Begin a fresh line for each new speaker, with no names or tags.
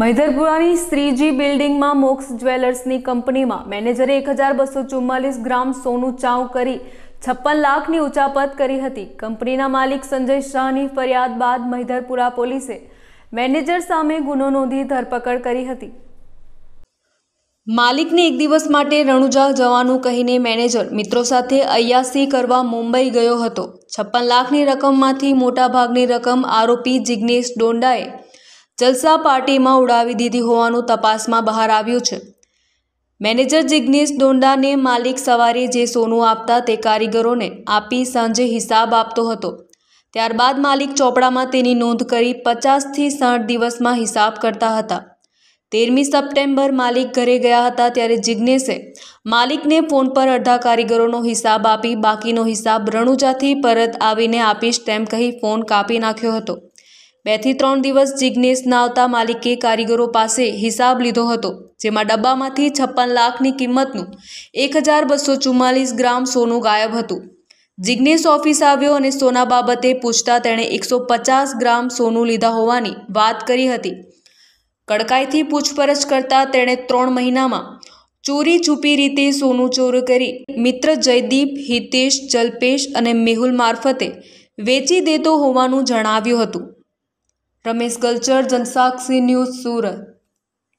મૈધરપુરાની શ્રીજી બિલ્ડિંગમાં મોક્ષ જ્વેલર્સની કંપનીમાં મેનેજરે એક હજાર બસો ચુમ્માલીસ ગ્રામ સોનું ચાઉ કરી છપ્પન લાખની ઉચાપત કરી હતી કંપનીના માલિક સંજય શાહની ફરિયાદ બાદ મૈધરપુરા પોલીસે મેનેજર સામે ગુનો નોંધી ધરપકડ કરી હતી માલિકને એક દિવસ માટે રણુજા જવાનું કહીને મેનેજર મિત્રો સાથે અયાસી કરવા મુંબઈ ગયો હતો છપ્પન લાખની રકમમાંથી મોટાભાગની રકમ આરોપી જિગ્નેશ ડોંડાએ જલસા પાર્ટીમાં ઉડાવી દીધી હોવાનું તપાસમાં બહાર આવ્યું છે મેનેજર જિગ્નેશ ડોંડાને માલિક સવારે જે સોનું આપતા તે કારીગરોને આપી સાંજે હિસાબ આપતો હતો ત્યારબાદ માલિક ચોપડામાં તેની નોંધ કરી પચાસથી સાઠ દિવસમાં હિસાબ કરતા હતા તેરમી સપ્ટેમ્બર માલિક ઘરે ગયા હતા ત્યારે જિગ્નેશે માલિકને ફોન પર અડધા કારીગરોનો હિસાબ આપી બાકીનો હિસાબ રણુજાથી પરત આવીને આપીશ તેમ કહી ફોન કાપી નાખ્યો હતો બેથી ત્રણ દિવસ જિજ્ઞેશ આવતા માલિકે કારીગરો પાસે હિસાબ લીધો હતો જેમાં ડબ્બામાંથી છપ્પન લાખની કિંમતનું એક હજાર બસો ચુમ્માલીસ ગ્રામ સોનું ગાયબ હતું જિજ્ઞેશ ઓફિસ આવ્યો અને સોના બાબતે પૂછતા તેણે એકસો પચાસ ગ્રામ સોનું લીધા હોવાની વાત કરી હતી કડકાઈથી પૂછપરછ કરતાં તેણે ત્રણ મહિનામાં ચોરી છુપી રીતે સોનું ચોર કરી મિત્ર જયદીપ હિતેશ જલ્પેશ અને મેહુલ મારફતે વેચી દેતો હોવાનું જણાવ્યું હતું રમેશ ગલચર જનસાક્ષી ન્યૂઝ સુરત